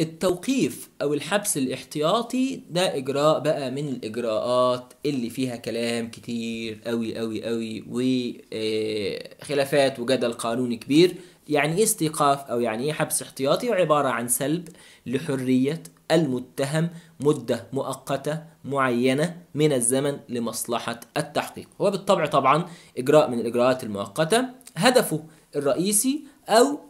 التوقيف او الحبس الاحتياطي ده اجراء بقى من الاجراءات اللي فيها كلام كتير قوي قوي قوي وخلافات آه، وجدل قانوني كبير يعني ايه استيقاف او يعني ايه حبس احتياطي عباره عن سلب لحريه المتهم مده مؤقته معينه من الزمن لمصلحه التحقيق هو بالطبع طبعا اجراء من الاجراءات المؤقته هدفه الرئيسي او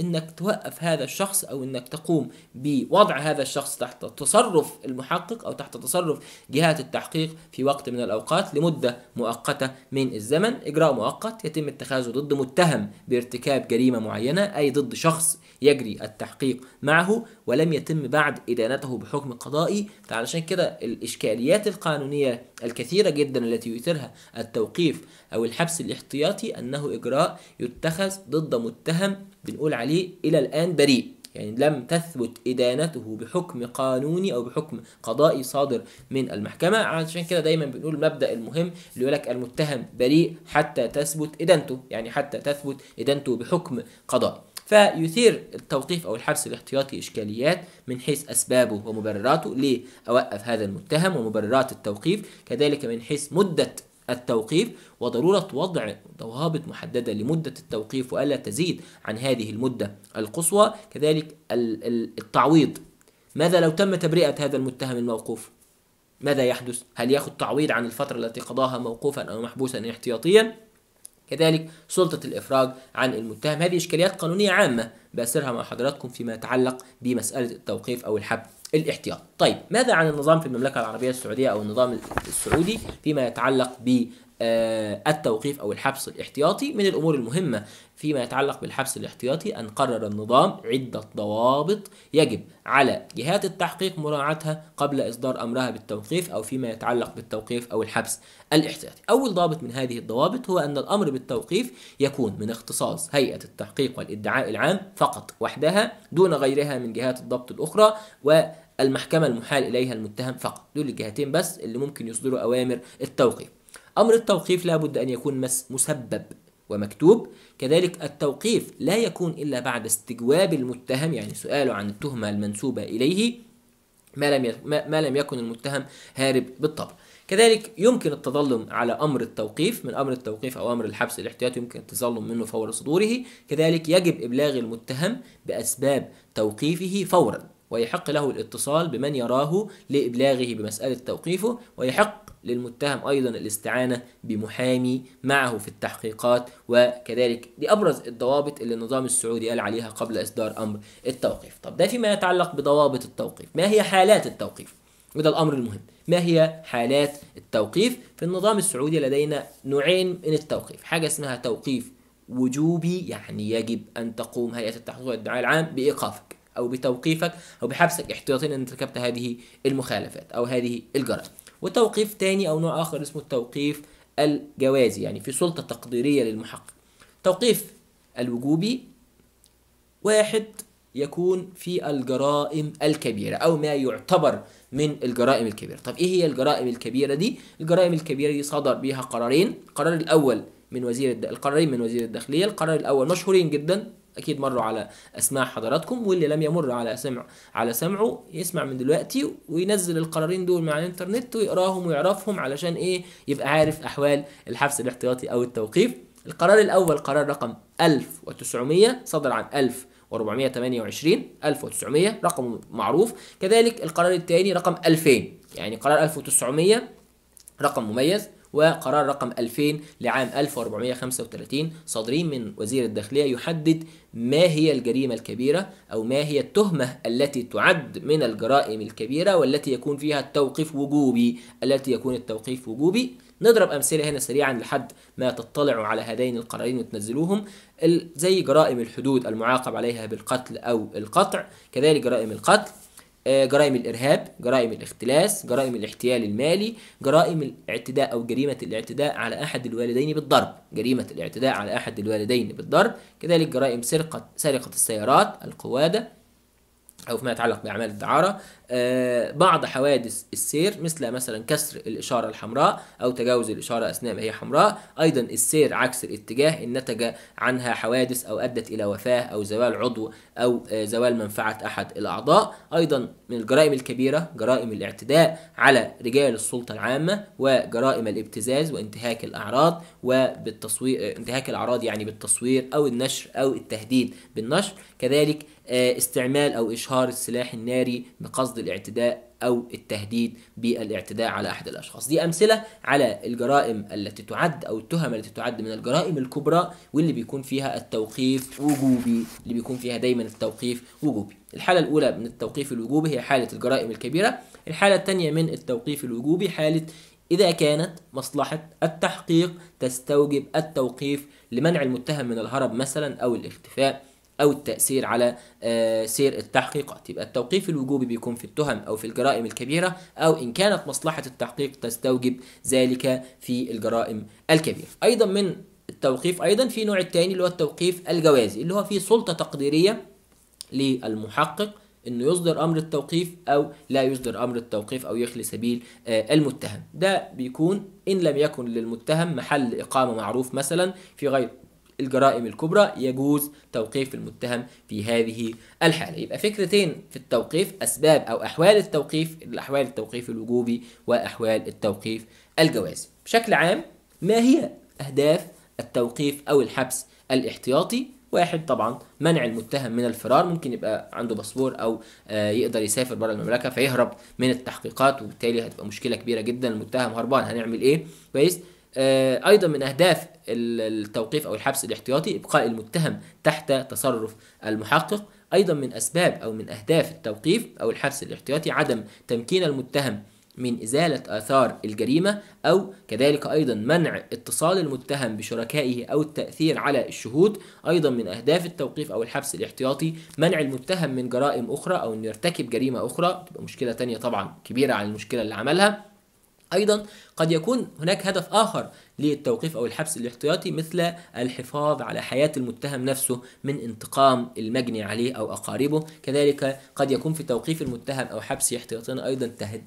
انك توقف هذا الشخص او انك تقوم بوضع هذا الشخص تحت تصرف المحقق او تحت تصرف جهات التحقيق في وقت من الاوقات لمده مؤقته من الزمن اجراء مؤقت يتم اتخاذه ضد متهم بارتكاب جريمه معينه اي ضد شخص يجري التحقيق معه ولم يتم بعد ادانته بحكم قضائي فعلشان كده الاشكاليات القانونيه الكثيره جدا التي يثيرها التوقيف او الحبس الاحتياطي انه اجراء يتخذ ضد متهم بنقول عليه عليه إلى الآن بريء يعني لم تثبت إدانته بحكم قانوني أو بحكم قضائي صادر من المحكمة عشان كده دايما بنقول المبدأ المهم اللي يقول لك المتهم بريء حتى تثبت إدانته يعني حتى تثبت إدانته بحكم قضائي فيثير التوقيف أو الحبس الاحتياطي إشكاليات من حيث أسبابه ومبرراته ليه أوقف هذا المتهم ومبررات التوقيف كذلك من حيث مدة التوقيف وضرورة وضع ضوابط محددة لمدة التوقيف وألا تزيد عن هذه المدة القصوى كذلك التعويض ماذا لو تم تبرئة هذا المتهم الموقوف ماذا يحدث هل يأخذ تعويض عن الفترة التي قضاها موقوفا أو محبوسا احتياطيا كذلك سلطة الإفراج عن المتهم هذه إشكاليات قانونية عامة بأسرها مع حضراتكم فيما يتعلق بمسألة التوقيف أو الحبس الاحتياط طيب ماذا عن النظام في المملكة العربية السعودية أو النظام السعودي فيما يتعلق آه، التوقيف أو الحبس الاحتياطي من الأمور المهمة فيما يتعلق بالحبس الاحتياطي أن قرر النظام عدة ضوابط يجب على جهات التحقيق مراعاتها قبل إصدار أمرها بالتوقيف أو فيما يتعلق بالتوقيف أو الحبس الاحتياطي أول ضابط من هذه الضوابط هو أن الأمر بالتوقيف يكون من اختصاص هيئة التحقيق والادعاء العام فقط وحدها دون غيرها من جهات الضبط الأخرى و المحكمة المحال إليها المتهم فقط دول الجهتين بس اللي ممكن يصدروا أوامر التوقيف أمر التوقيف لا بد أن يكون مسبب ومكتوب كذلك التوقيف لا يكون إلا بعد استجواب المتهم يعني سؤاله عن التهمة المنسوبة إليه ما لم ما لم يكن المتهم هارب بالطبع كذلك يمكن التظلم على امر التوقيف من امر التوقيف او امر الحبس الاحتياطي يمكن التظلم منه فور صدوره كذلك يجب ابلاغ المتهم باسباب توقيفه فورا ويحق له الاتصال بمن يراه لابلاغه بمساله توقيفه ويحق للمتهم أيضا الاستعانة بمحامي معه في التحقيقات وكذلك دي أبرز الضوابط اللي النظام السعودي قال عليها قبل إصدار أمر التوقيف طب ده فيما يتعلق بضوابط التوقيف ما هي حالات التوقيف وده الأمر المهم ما هي حالات التوقيف في النظام السعودي لدينا نوعين من التوقيف حاجة اسمها توقيف وجوبي يعني يجب أن تقوم هيئة التحقيق والدعاية العام بإيقافك او بتوقيفك او بحبسك احتياطيا ان ارتكبت هذه المخالفات او هذه الجرائم وتوقيف تاني او نوع اخر اسمه التوقيف الجوازي يعني في سلطه تقديريه للمحقق توقيف الوجوبي واحد يكون في الجرائم الكبيرة أو ما يعتبر من الجرائم الكبيرة طب إيه هي الجرائم الكبيرة دي؟ الجرائم الكبيرة دي صدر بيها قرارين القرار الأول من وزير الد... القرارين من وزير الداخلية القرار الأول مشهورين جدا اكيد مروا على اسماع حضراتكم واللي لم يمر على سمع على سمعه يسمع من دلوقتي وينزل القرارين دول من على الانترنت ويقراهم ويعرفهم علشان ايه يبقى عارف احوال الحبس الاحتياطي او التوقيف القرار الاول قرار رقم 1900 صدر عن 1428 1900 رقم معروف كذلك القرار الثاني رقم 2000 يعني قرار 1900 رقم مميز وقرار رقم 2000 لعام 1435 صادرين من وزير الداخلية يحدد ما هي الجريمة الكبيرة أو ما هي التهمة التي تعد من الجرائم الكبيرة والتي يكون فيها التوقيف وجوبي التي يكون التوقيف وجوبي نضرب أمثلة هنا سريعا لحد ما تطلعوا على هذين القرارين وتنزلوهم زي جرائم الحدود المعاقب عليها بالقتل أو القطع كذلك جرائم القتل آه، جرائم الارهاب جرائم الاختلاس جرائم الاحتيال المالي جرائم الاعتداء او جريمه الاعتداء على احد الوالدين بالضرب جريمه الاعتداء على احد الوالدين بالضرب كذلك جرائم سرقه سرقه السيارات القواده او فيما يتعلق باعمال الدعاره آه، بعض حوادث السير مثل مثلا كسر الإشارة الحمراء أو تجاوز الإشارة أثناء ما هي حمراء أيضا السير عكس الاتجاه إن نتج عنها حوادث أو أدت إلى وفاة أو زوال عضو أو آه، زوال منفعة أحد الأعضاء أيضا من الجرائم الكبيرة جرائم الاعتداء على رجال السلطة العامة وجرائم الابتزاز وانتهاك الأعراض وبالتصوير آه، انتهاك الأعراض يعني بالتصوير أو النشر أو التهديد بالنشر كذلك استعمال أو إشهار السلاح الناري بقصد الاعتداء أو التهديد بالاعتداء على أحد الأشخاص دي أمثلة على الجرائم التي تعد أو التهم التي تعد من الجرائم الكبرى واللي بيكون فيها التوقيف وجوبي اللي بيكون فيها دايما التوقيف وجوبي الحالة الأولى من التوقيف الوجوبي هي حالة الجرائم الكبيرة الحالة الثانية من التوقيف الوجوبي حالة إذا كانت مصلحة التحقيق تستوجب التوقيف لمنع المتهم من الهرب مثلا أو الاختفاء او التاثير على آه، سير التحقيقات يبقى التوقيف الوجوبي بيكون في التهم او في الجرائم الكبيره او ان كانت مصلحه التحقيق تستوجب ذلك في الجرائم الكبيره ايضا من التوقيف ايضا في نوع الثاني اللي هو التوقيف الجوازي اللي هو فيه سلطه تقديريه للمحقق انه يصدر امر التوقيف او لا يصدر امر التوقيف او يخلي سبيل آه، المتهم ده بيكون ان لم يكن للمتهم محل اقامه معروف مثلا في غير الجرائم الكبرى يجوز توقيف المتهم في هذه الحالة يبقى فكرتين في التوقيف أسباب أو أحوال التوقيف الأحوال التوقيف الوجوبي وأحوال التوقيف الجوازي بشكل عام ما هي أهداف التوقيف أو الحبس الاحتياطي واحد طبعا منع المتهم من الفرار ممكن يبقى عنده باسبور او آه، يقدر يسافر بره المملكه فيهرب من التحقيقات وبالتالي هتبقى مشكله كبيره جدا المتهم هربان هنعمل ايه كويس آه، ايضا من اهداف التوقيف او الحبس الاحتياطي ابقاء المتهم تحت تصرف المحقق ايضا من اسباب او من اهداف التوقيف او الحبس الاحتياطي عدم تمكين المتهم من ازاله اثار الجريمه او كذلك ايضا منع اتصال المتهم بشركائه او التاثير على الشهود ايضا من اهداف التوقيف او الحبس الاحتياطي منع المتهم من جرائم اخرى او ان يرتكب جريمه اخرى تبقى مشكله تانية طبعا كبيره عن المشكله اللي عملها أيضا قد يكون هناك هدف آخر للتوقيف أو الحبس الاحتياطي مثل الحفاظ على حياة المتهم نفسه من انتقام المجني عليه أو أقاربه كذلك قد يكون في توقيف المتهم أو حبسه احتياطيا أيضا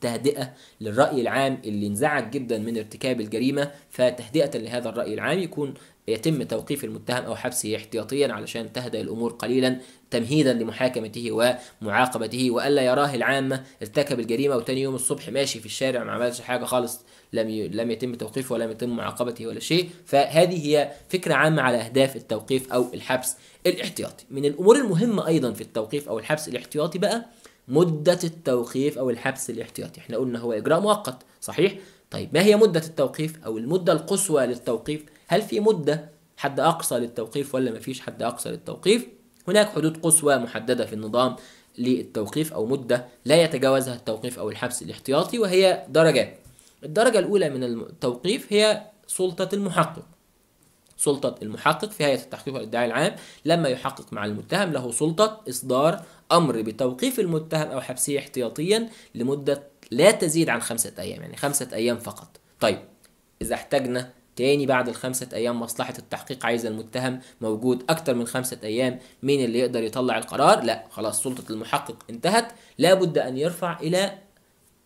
تهدئة للرأي العام اللي انزعج جدا من ارتكاب الجريمة فتهدئة لهذا الرأي العام يكون يتم توقيف المتهم او حبسه احتياطيا علشان تهدأ الامور قليلا تمهيدا لمحاكمته ومعاقبته والا يراه العامه ارتكب الجريمه وتاني يوم الصبح ماشي في الشارع ما عملش حاجه خالص لم لم يتم توقيفه ولم يتم معاقبته ولا شيء فهذه هي فكره عامه على اهداف التوقيف او الحبس الاحتياطي من الامور المهمه ايضا في التوقيف او الحبس الاحتياطي بقى مده التوقيف او الحبس الاحتياطي احنا قلنا هو اجراء مؤقت صحيح طيب ما هي مده التوقيف او المده القصوى للتوقيف هل في مدة حد أقصى للتوقيف ولا مفيش حد أقصى للتوقيف هناك حدود قصوى محددة في النظام للتوقيف أو مدة لا يتجاوزها التوقيف أو الحبس الاحتياطي وهي درجات الدرجة الأولى من التوقيف هي سلطة المحقق سلطة المحقق في هيئة التحقيق والادعاء العام لما يحقق مع المتهم له سلطة إصدار أمر بتوقيف المتهم أو حبسه احتياطيا لمدة لا تزيد عن خمسة أيام يعني خمسة أيام فقط طيب إذا احتجنا تاني بعد الخمسة أيام مصلحة التحقيق عايزة المتهم موجود أكتر من خمسة أيام مين اللي يقدر يطلع القرار؟ لا خلاص سلطة المحقق انتهت لابد أن يرفع إلى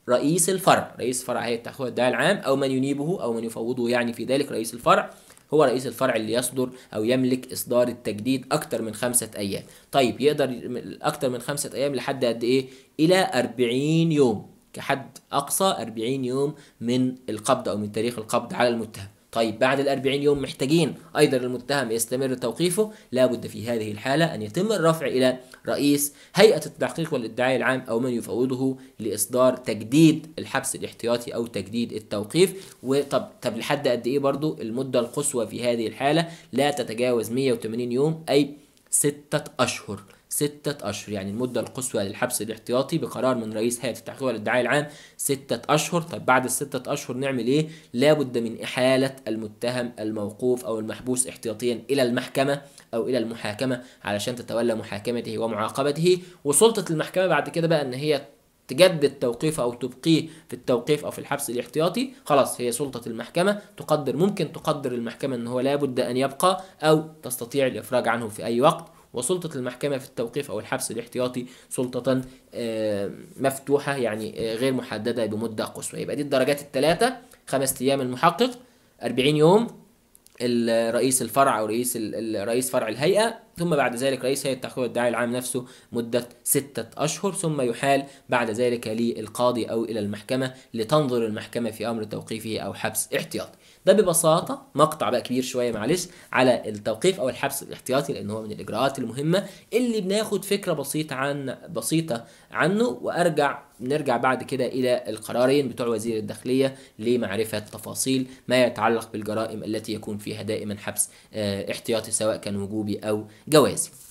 رئيس الفرع رئيس فرع هيئة التحقيق الدعاء العام أو من ينيبه أو من يفوضه يعني في ذلك رئيس الفرع هو رئيس الفرع اللي يصدر او يملك اصدار التجديد اكتر من خمسة ايام طيب يقدر اكتر من خمسة ايام لحد قد ايه الى 40 يوم كحد اقصى 40 يوم من القبض او من تاريخ القبض على المتهم طيب بعد الأربعين يوم محتاجين أيضا المتهم يستمر توقيفه لابد في هذه الحالة أن يتم الرفع إلى رئيس هيئة التحقيق والادعاء العام أو من يفوضه لإصدار تجديد الحبس الاحتياطي أو تجديد التوقيف وطب طب لحد قد إيه برضو المدة القصوى في هذه الحالة لا تتجاوز 180 يوم أي ستة أشهر ستة أشهر يعني المدة القصوى للحبس الاحتياطي بقرار من رئيس هيئة التحقيق والادعاء العام ستة أشهر طب بعد الستة أشهر نعمل إيه؟ لابد من إحالة المتهم الموقوف أو المحبوس احتياطيا إلى المحكمة أو إلى المحاكمة علشان تتولى محاكمته ومعاقبته وسلطة المحكمة بعد كده بقى إن هي تجدد توقيفه او تبقيه في التوقيف او في الحبس الاحتياطي خلاص هي سلطه المحكمه تقدر ممكن تقدر المحكمه ان هو لابد ان يبقى او تستطيع الافراج عنه في اي وقت وسلطة المحكمة في التوقيف أو الحبس الاحتياطي سلطة آه، مفتوحة يعني آه، غير محددة بمدة قصوى يبقى دي الدرجات الثلاثة خمس أيام المحقق 40 يوم رئيس الفرع او رئيس رئيس فرع الهيئه ثم بعد ذلك رئيس هيئه التحقيق والدعاية العام نفسه مده ستة اشهر ثم يحال بعد ذلك للقاضي او الى المحكمه لتنظر المحكمه في امر توقيفه او حبس احتياطي ده ببساطه مقطع بقى كبير شويه معلش على التوقيف او الحبس الاحتياطي لان هو من الاجراءات المهمه اللي بناخد فكره بسيطه عن بسيطه عنه وارجع نرجع بعد كده الى القرارين بتوع وزير الداخليه لمعرفه تفاصيل ما يتعلق بالجرائم التي يكون فيها دائما حبس آه، احتياطي سواء كان وجوبي او جوازي